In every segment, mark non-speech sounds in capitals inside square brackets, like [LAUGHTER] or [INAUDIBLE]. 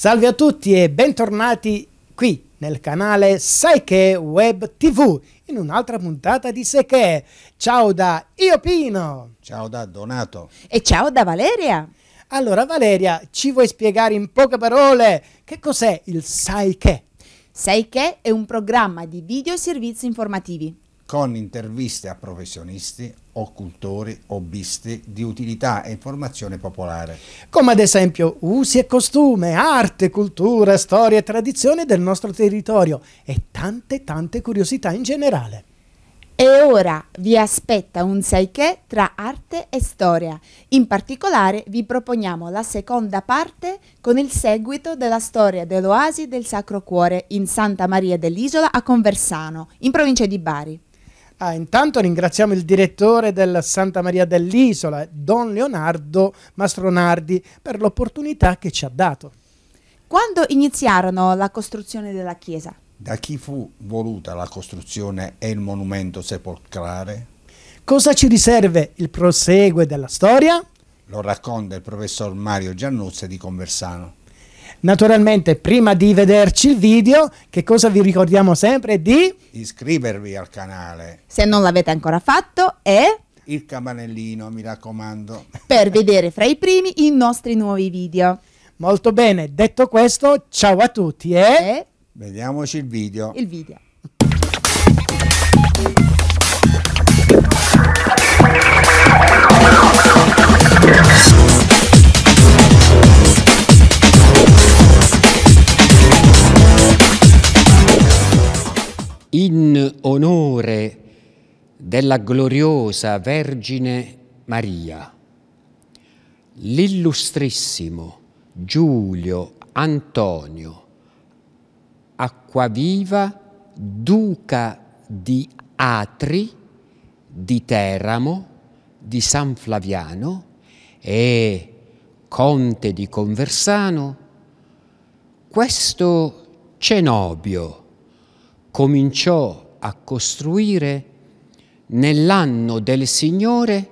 Salve a tutti e bentornati qui nel canale Sai Web TV in un'altra puntata di Sai Ciao da Io Pino. Ciao da Donato. E ciao da Valeria. Allora Valeria, ci vuoi spiegare in poche parole che cos'è il Sai che? è un programma di video servizi informativi con interviste a professionisti, occultori, hobbisti di utilità e informazione popolare. Come ad esempio usi e costume, arte, cultura, storia e tradizione del nostro territorio e tante tante curiosità in generale. E ora vi aspetta un saiché tra arte e storia. In particolare vi proponiamo la seconda parte con il seguito della storia dell'Oasi del Sacro Cuore in Santa Maria dell'Isola a Conversano, in provincia di Bari. Ah, intanto ringraziamo il direttore del Santa Maria dell'Isola, Don Leonardo Mastronardi, per l'opportunità che ci ha dato. Quando iniziarono la costruzione della chiesa? Da chi fu voluta la costruzione e il monumento sepolcrale? Cosa ci riserve il prosegue della storia? Lo racconta il professor Mario Giannuzzi di Conversano. Naturalmente, prima di vederci il video, che cosa vi ricordiamo sempre? Di iscrivervi al canale. Se non l'avete ancora fatto e... Il campanellino, mi raccomando. Per vedere fra i primi i nostri nuovi video. Molto bene, detto questo, ciao a tutti e... e... Vediamoci il video. Il video. in onore della gloriosa Vergine Maria, l'illustrissimo Giulio Antonio Acquaviva, duca di Atri, di Teramo, di San Flaviano e conte di Conversano, questo Cenobio, cominciò a costruire nell'anno del Signore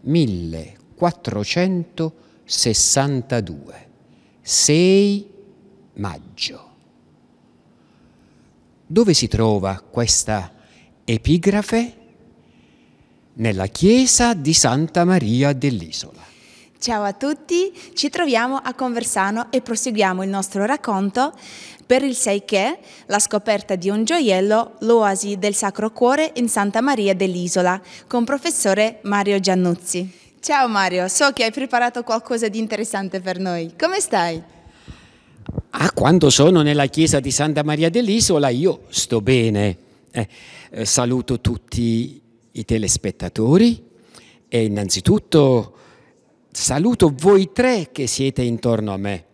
1462, 6 maggio. Dove si trova questa epigrafe? Nella chiesa di Santa Maria dell'Isola. Ciao a tutti, ci troviamo a Conversano e proseguiamo il nostro racconto per il 6 che, la scoperta di un gioiello, l'oasi del Sacro Cuore in Santa Maria dell'Isola, con professore Mario Giannuzzi. Ciao Mario, so che hai preparato qualcosa di interessante per noi. Come stai? Ah, quando sono nella chiesa di Santa Maria dell'Isola io sto bene. eh, eh saluto tutti i telespettatori e innanzitutto saluto voi tre che siete intorno a me.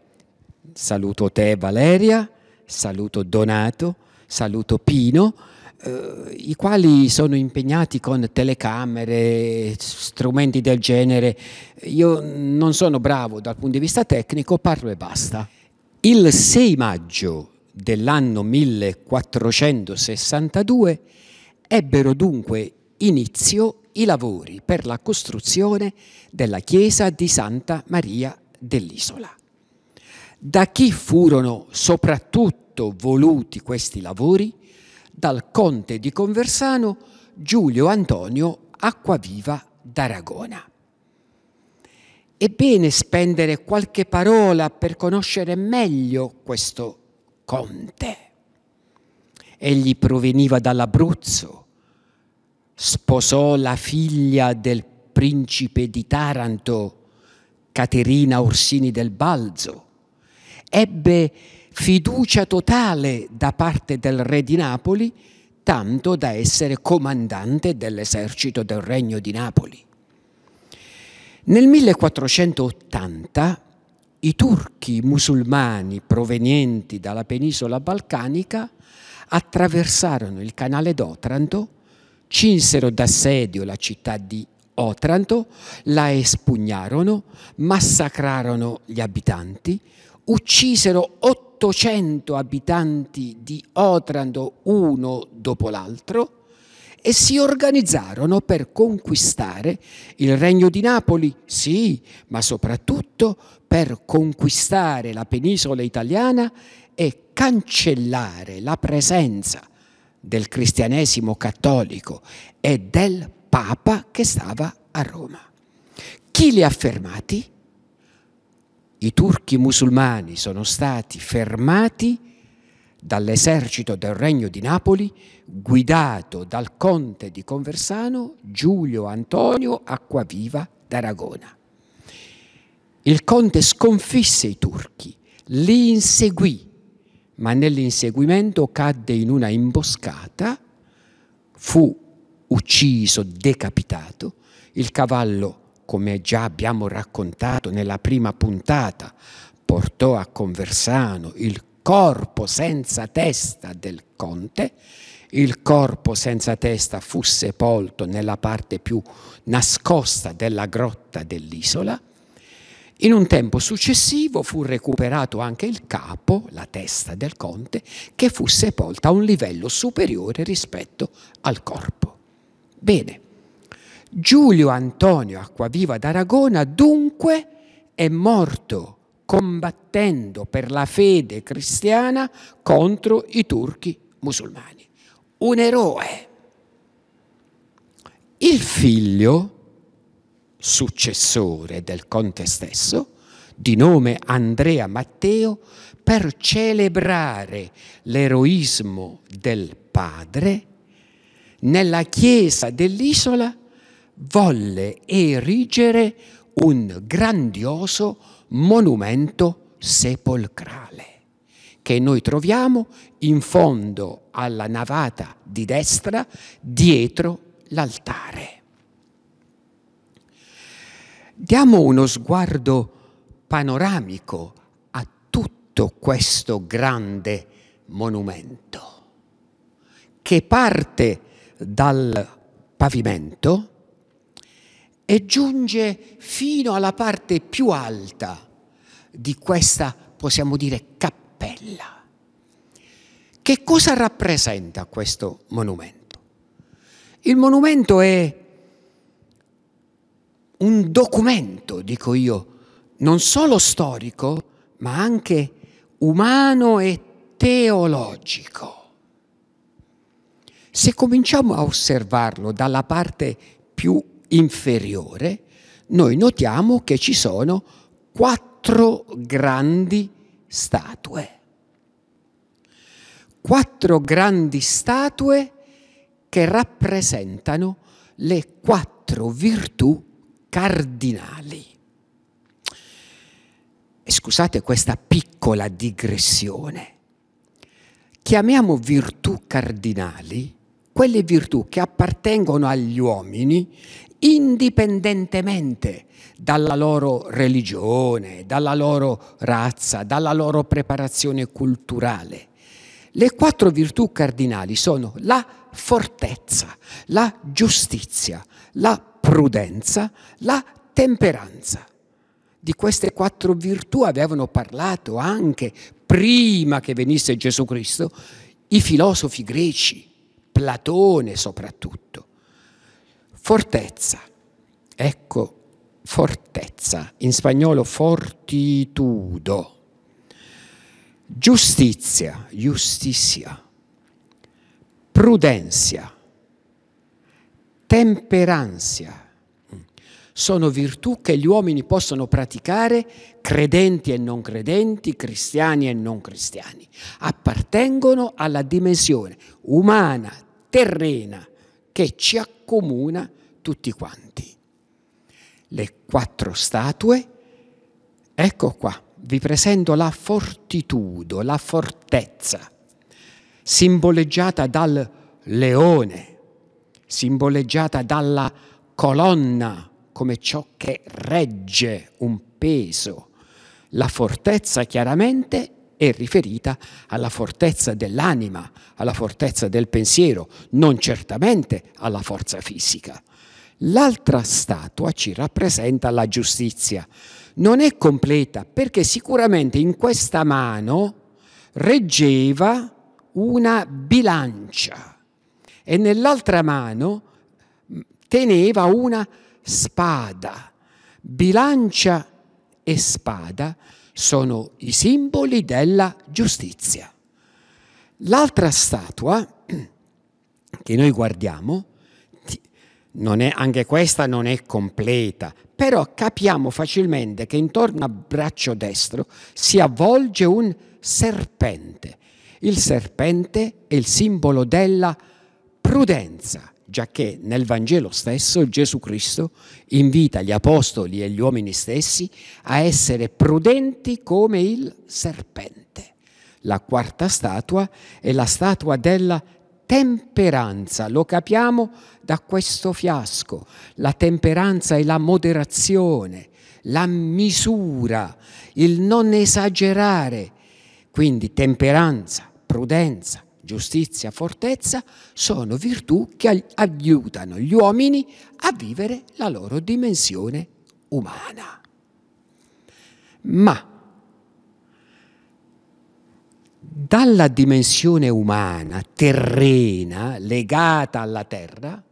Saluto te Valeria, saluto Donato, saluto Pino, eh, i quali sono impegnati con telecamere, strumenti del genere. Io non sono bravo dal punto di vista tecnico, parlo e basta. Il 6 maggio dell'anno 1462 ebbero dunque inizio i lavori per la costruzione della chiesa di Santa Maria dell'Isola. Da chi furono soprattutto voluti questi lavori? Dal conte di Conversano Giulio Antonio Acquaviva d'Aragona. È bene spendere qualche parola per conoscere meglio questo conte. Egli proveniva dall'Abruzzo, sposò la figlia del principe di Taranto, Caterina Orsini del Balzo, ebbe fiducia totale da parte del re di Napoli, tanto da essere comandante dell'esercito del regno di Napoli. Nel 1480 i turchi musulmani provenienti dalla penisola balcanica attraversarono il canale d'Otranto cinsero d'assedio la città di Otranto, la espugnarono, massacrarono gli abitanti, uccisero 800 abitanti di Otranto uno dopo l'altro e si organizzarono per conquistare il regno di Napoli, sì, ma soprattutto per conquistare la penisola italiana e cancellare la presenza del cristianesimo cattolico e del Papa che stava a Roma. Chi li ha fermati? I turchi musulmani sono stati fermati dall'esercito del Regno di Napoli guidato dal conte di Conversano Giulio Antonio Acquaviva d'Aragona. Il conte sconfisse i turchi, li inseguì ma nell'inseguimento cadde in una imboscata, fu ucciso, decapitato, il cavallo, come già abbiamo raccontato nella prima puntata, portò a Conversano il corpo senza testa del conte, il corpo senza testa fu sepolto nella parte più nascosta della grotta dell'isola, in un tempo successivo fu recuperato anche il capo, la testa del conte, che fu sepolta a un livello superiore rispetto al corpo. Bene, Giulio Antonio Acquaviva d'Aragona dunque è morto combattendo per la fede cristiana contro i turchi musulmani. Un eroe. Il figlio successore del conte stesso, di nome Andrea Matteo, per celebrare l'eroismo del padre, nella chiesa dell'isola volle erigere un grandioso monumento sepolcrale che noi troviamo in fondo alla navata di destra dietro l'altare. Diamo uno sguardo panoramico a tutto questo grande monumento che parte dal pavimento e giunge fino alla parte più alta di questa, possiamo dire, cappella. Che cosa rappresenta questo monumento? Il monumento è un documento, dico io, non solo storico, ma anche umano e teologico. Se cominciamo a osservarlo dalla parte più inferiore, noi notiamo che ci sono quattro grandi statue. Quattro grandi statue che rappresentano le quattro virtù cardinali. E scusate questa piccola digressione. Chiamiamo virtù cardinali quelle virtù che appartengono agli uomini indipendentemente dalla loro religione, dalla loro razza, dalla loro preparazione culturale. Le quattro virtù cardinali sono la fortezza, la giustizia, la prudenza, la temperanza. Di queste quattro virtù avevano parlato anche prima che venisse Gesù Cristo i filosofi greci, Platone soprattutto. Fortezza, ecco fortezza, in spagnolo fortitudo. Giustizia, giustizia. Prudenza, temperanza. Sono virtù che gli uomini possono praticare, credenti e non credenti, cristiani e non cristiani. Appartengono alla dimensione umana, terrena, che ci accomuna tutti quanti. Le quattro statue, ecco qua, vi presento la fortitudo, la fortezza, simboleggiata dal leone simboleggiata dalla colonna come ciò che regge un peso. La fortezza chiaramente è riferita alla fortezza dell'anima, alla fortezza del pensiero, non certamente alla forza fisica. L'altra statua ci rappresenta la giustizia. Non è completa perché sicuramente in questa mano reggeva una bilancia e nell'altra mano mm, teneva una spada. Bilancia e spada sono i simboli della giustizia. L'altra statua [CLEARS THROAT] che noi guardiamo, è, anche questa non è completa, però capiamo facilmente che intorno al braccio destro si avvolge un serpente. Il serpente è il simbolo della giustizia prudenza, giacché nel Vangelo stesso Gesù Cristo invita gli apostoli e gli uomini stessi a essere prudenti come il serpente. La quarta statua è la statua della temperanza, lo capiamo da questo fiasco. La temperanza è la moderazione, la misura, il non esagerare. Quindi temperanza, prudenza, giustizia, fortezza, sono virtù che aiutano gli uomini a vivere la loro dimensione umana. Ma dalla dimensione umana, terrena, legata alla terra,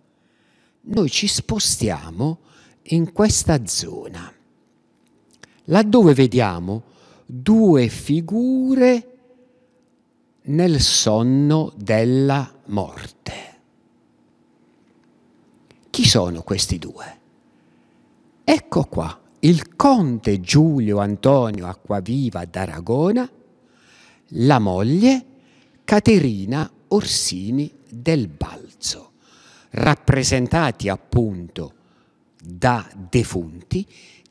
noi ci spostiamo in questa zona, laddove vediamo due figure nel sonno della morte. Chi sono questi due? Ecco qua il conte Giulio Antonio Acquaviva d'Aragona, la moglie Caterina Orsini del Balzo, rappresentati appunto da defunti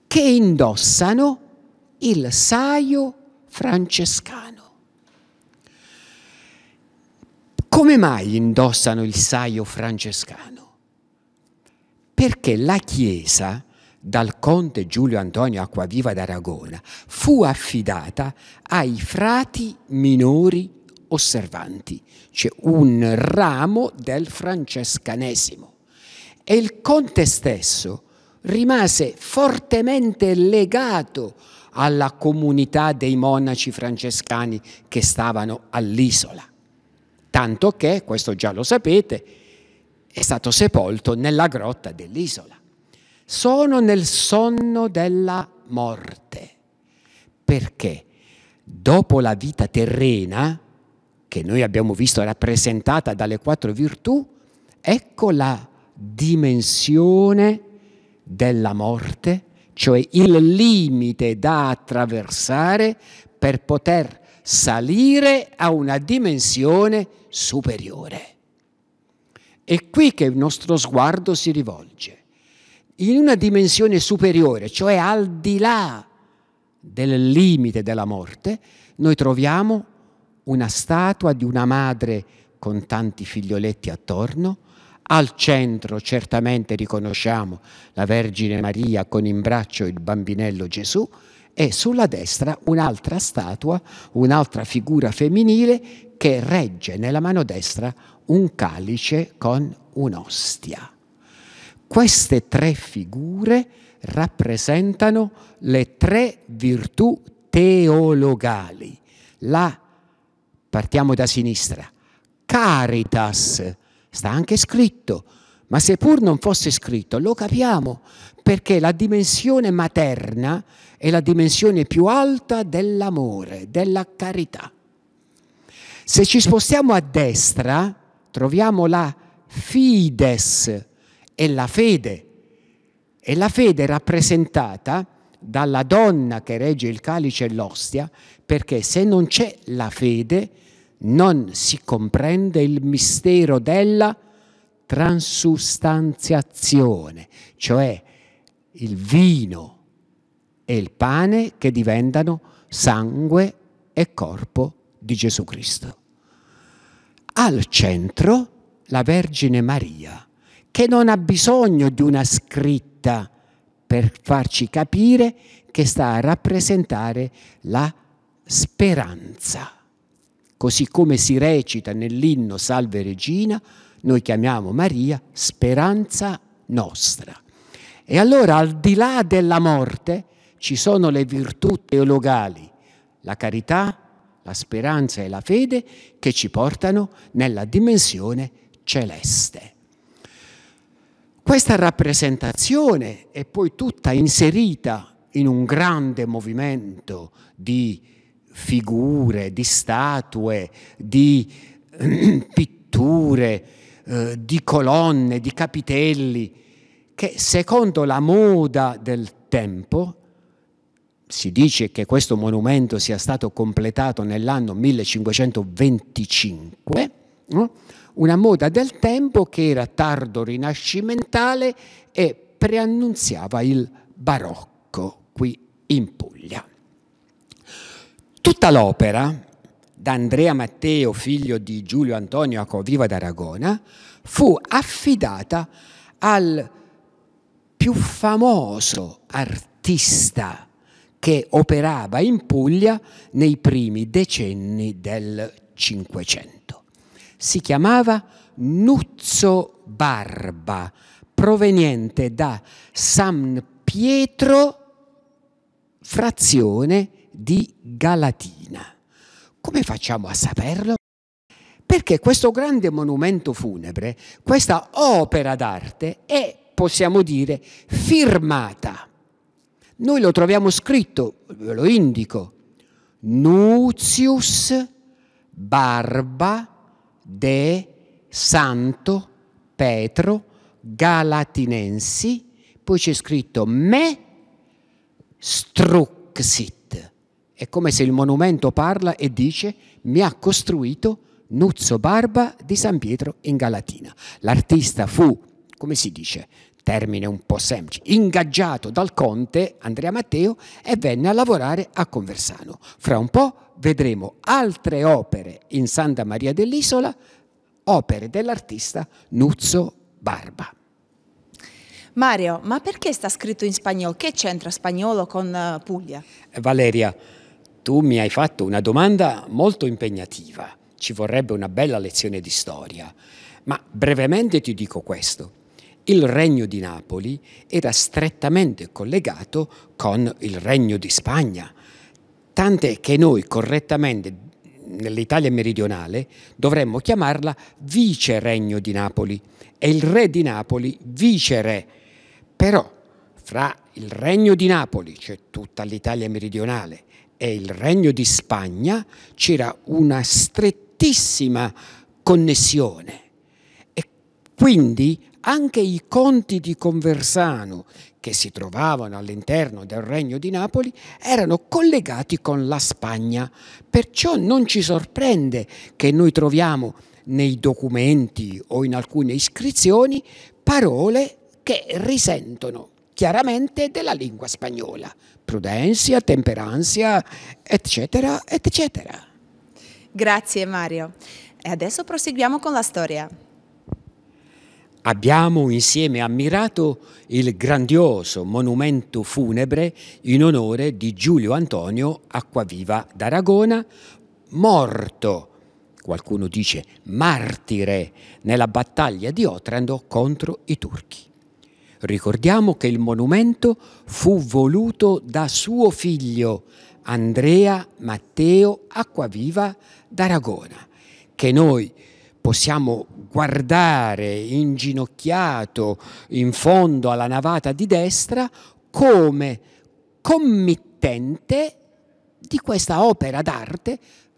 che indossano il saio francescano. come mai indossano il saio francescano? Perché la Chiesa, dal conte Giulio Antonio Acquaviva d'Aragona, fu affidata ai frati minori osservanti, cioè un ramo del francescanesimo. E il conte stesso rimase fortemente legato alla comunità dei monaci francescani che stavano all'isola tanto che, questo già lo sapete, è stato sepolto nella grotta dell'isola. Sono nel sonno della morte, perché dopo la vita terrena, che noi abbiamo visto rappresentata dalle quattro virtù, ecco la dimensione della morte, cioè il limite da attraversare per poter salire a una dimensione superiore. È qui che il nostro sguardo si rivolge, in una dimensione superiore, cioè al di là del limite della morte, noi troviamo una statua di una madre con tanti figlioletti attorno, al centro certamente riconosciamo la Vergine Maria con in braccio il bambinello Gesù, e sulla destra un'altra statua, un'altra figura femminile che regge nella mano destra un calice con un'ostia. Queste tre figure rappresentano le tre virtù teologali. La, partiamo da sinistra, caritas, sta anche scritto, ma seppur non fosse scritto lo capiamo perché la dimensione materna è la dimensione più alta dell'amore, della carità. Se ci spostiamo a destra, troviamo la fides e la fede. E la fede rappresentata dalla donna che regge il calice e l'ostia, perché se non c'è la fede non si comprende il mistero della transustanziazione, cioè il vino e il pane che diventano sangue e corpo di Gesù Cristo. Al centro la Vergine Maria, che non ha bisogno di una scritta per farci capire che sta a rappresentare la speranza. Così come si recita nell'inno Salve Regina, noi chiamiamo Maria speranza nostra. E allora al di là della morte ci sono le virtù teologali, la carità, la speranza e la fede che ci portano nella dimensione celeste. Questa rappresentazione è poi tutta inserita in un grande movimento di figure, di statue, di ehm, [CLEARS THROAT] pitture, eh, di colonne, di capitelli, che secondo la moda del tempo si dice che questo monumento sia stato completato nell'anno 1525, no? una moda del tempo che era tardo rinascimentale e preannunziava il barocco qui in Puglia. Tutta l'opera, da Andrea Matteo, figlio di Giulio Antonio Acoviva d'Aragona, fu affidata al più famoso artista che operava in Puglia nei primi decenni del Cinquecento. Si chiamava Nuzzo Barba, proveniente da San Pietro, frazione di Galatina. Come facciamo a saperlo? Perché questo grande monumento funebre, questa opera d'arte, è, possiamo dire, firmata noi lo troviamo scritto, ve lo indico, Nuzius Barba de Santo Petro Galatinensi, poi c'è scritto me struxit. È come se il monumento parla e dice mi ha costruito Nuzzo Barba di San Pietro in Galatina. L'artista fu, come si dice, termine un po' semplice, ingaggiato dal conte Andrea Matteo e venne a lavorare a Conversano. Fra un po' vedremo altre opere in Santa Maria dell'Isola, opere dell'artista Nuzzo Barba. Mario, ma perché sta scritto in spagnolo? Che c'entra spagnolo con eh, Puglia? Valeria, tu mi hai fatto una domanda molto impegnativa. Ci vorrebbe una bella lezione di storia. Ma brevemente ti dico questo il regno di Napoli era strettamente collegato con il regno di Spagna, tant'è che noi correttamente nell'Italia meridionale dovremmo chiamarla vice regno di Napoli e il re di Napoli vice re. Però fra il regno di Napoli, cioè tutta l'Italia meridionale, e il regno di Spagna c'era una strettissima connessione. E quindi anche i conti di Conversano, che si trovavano all'interno del Regno di Napoli, erano collegati con la Spagna. Perciò non ci sorprende che noi troviamo nei documenti o in alcune iscrizioni parole che risentono chiaramente della lingua spagnola, prudenza, temperanza, eccetera, eccetera. Grazie Mario. E adesso proseguiamo con la storia abbiamo insieme ammirato il grandioso monumento funebre in onore di Giulio Antonio Acquaviva d'Aragona, morto, qualcuno dice martire, nella battaglia di Otrando contro i turchi. Ricordiamo che il monumento fu voluto da suo figlio Andrea Matteo Acquaviva d'Aragona, che noi possiamo guardare inginocchiato in fondo alla navata di destra come committente di questa opera d'arte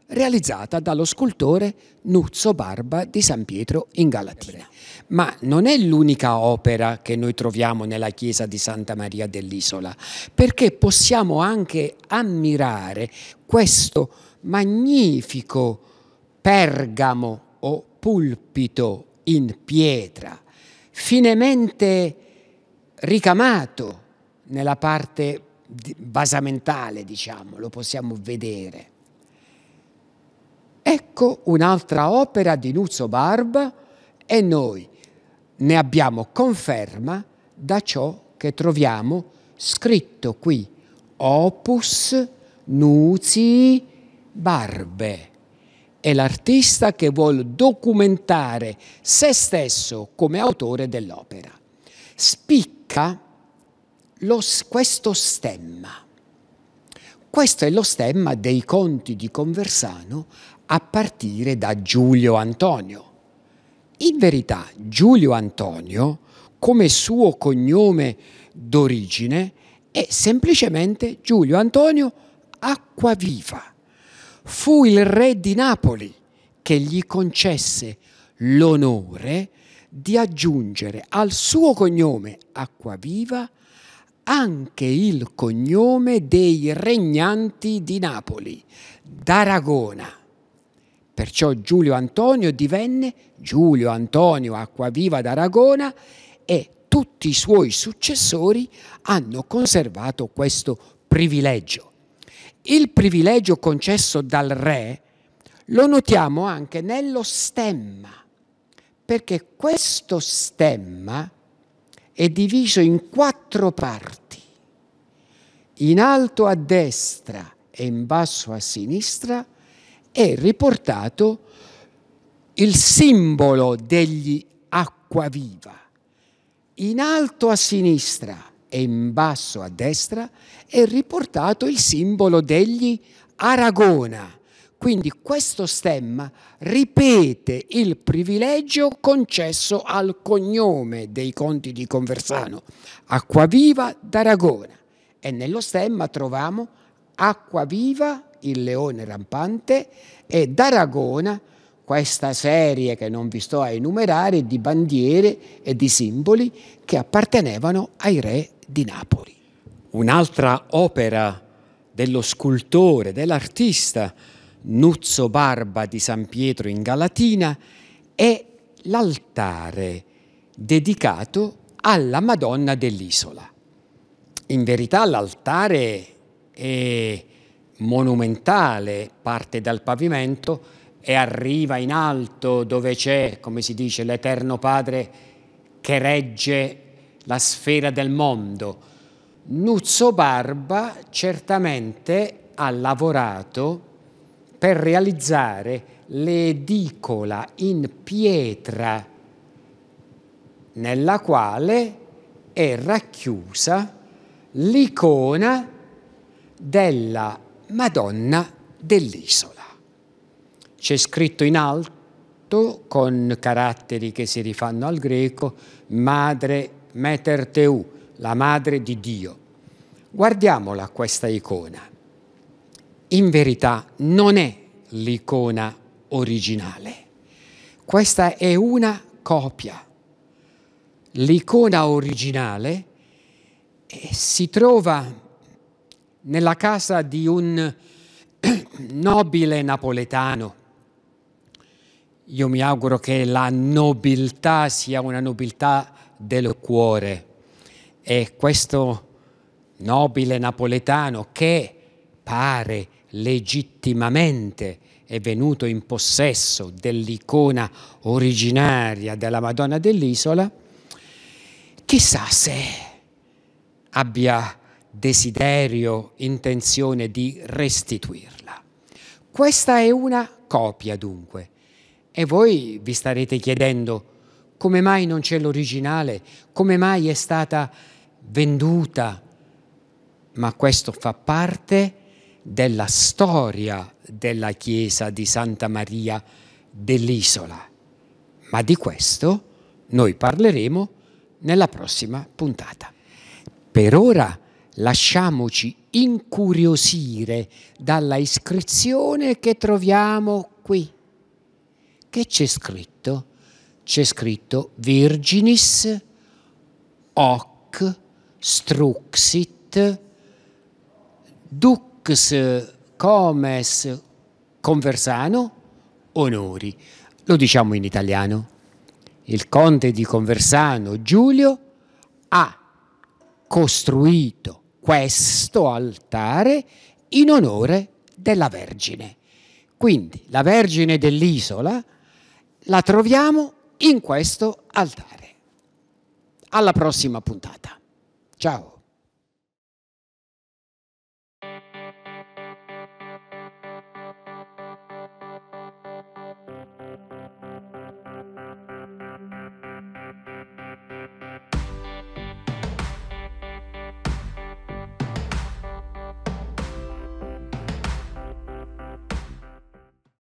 realizzata dallo scultore Nuzzo Barba di San Pietro in Galatina. Ma non è l'unica opera che noi troviamo nella chiesa di Santa Maria dell'Isola, perché possiamo anche ammirare questo magnifico pergamo pulpito in pietra, finemente ricamato nella parte basamentale, diciamo, lo possiamo vedere. Ecco un'altra opera di Nuzzo Barba e noi ne abbiamo conferma da ciò che troviamo scritto qui, opus nuzi barbe è l'artista che vuole documentare se stesso come autore dell'opera. Spicca lo, questo stemma. Questo è lo stemma dei conti di Conversano a partire da Giulio Antonio. In verità Giulio Antonio, come suo cognome d'origine, è semplicemente Giulio Antonio Acquaviva fu il re di Napoli che gli concesse l'onore di aggiungere al suo cognome Acquaviva anche il cognome dei regnanti di Napoli, d'Aragona. Perciò Giulio Antonio divenne Giulio Antonio Acquaviva d'Aragona e tutti i suoi successori hanno conservato questo privilegio. Il privilegio concesso dal re lo notiamo anche nello stemma, perché questo stemma è diviso in quattro parti. In alto a destra e in basso a sinistra è riportato il simbolo degli acquaviva. In alto a sinistra e in basso a destra è riportato il simbolo degli Aragona. Quindi questo stemma ripete il privilegio concesso al cognome dei conti di Conversano, Acquaviva d'Aragona. E nello stemma troviamo Acquaviva, il leone rampante, e d'Aragona, questa serie che non vi sto a enumerare di bandiere e di simboli che appartenevano ai re di Napoli. Un'altra opera dello scultore, dell'artista Nuzzo Barba di San Pietro in Galatina è l'altare dedicato alla Madonna dell'isola. In verità l'altare è monumentale, parte dal pavimento e arriva in alto dove c'è, come si dice, l'Eterno Padre che regge la sfera del mondo. Nuzzo Barba certamente ha lavorato per realizzare l'edicola in pietra nella quale è racchiusa l'icona della Madonna dell'isola. C'è scritto in alto con caratteri che si rifanno al greco, Madre Meter Teu, la madre di Dio. Guardiamola questa icona. In verità non è l'icona originale. Questa è una copia. L'icona originale eh, si trova nella casa di un [CLEARS THROAT] nobile napoletano. Io mi auguro che la nobiltà sia una nobiltà del cuore. E questo nobile napoletano che pare legittimamente è venuto in possesso dell'icona originaria della Madonna dell'isola, chissà se abbia desiderio, intenzione di restituirla. Questa è una copia dunque. E voi vi starete chiedendo come mai non c'è l'originale? Come mai è stata venduta? Ma questo fa parte della storia della chiesa di Santa Maria dell'isola. Ma di questo noi parleremo nella prossima puntata. Per ora lasciamoci incuriosire dalla iscrizione che troviamo qui. Che c'è scritto? c'è scritto Virginis hoc struxit dux comes conversano onori. Lo diciamo in italiano. Il conte di Conversano Giulio ha costruito questo altare in onore della Vergine. Quindi la Vergine dell'isola la troviamo in questo altare. Alla prossima puntata. Ciao.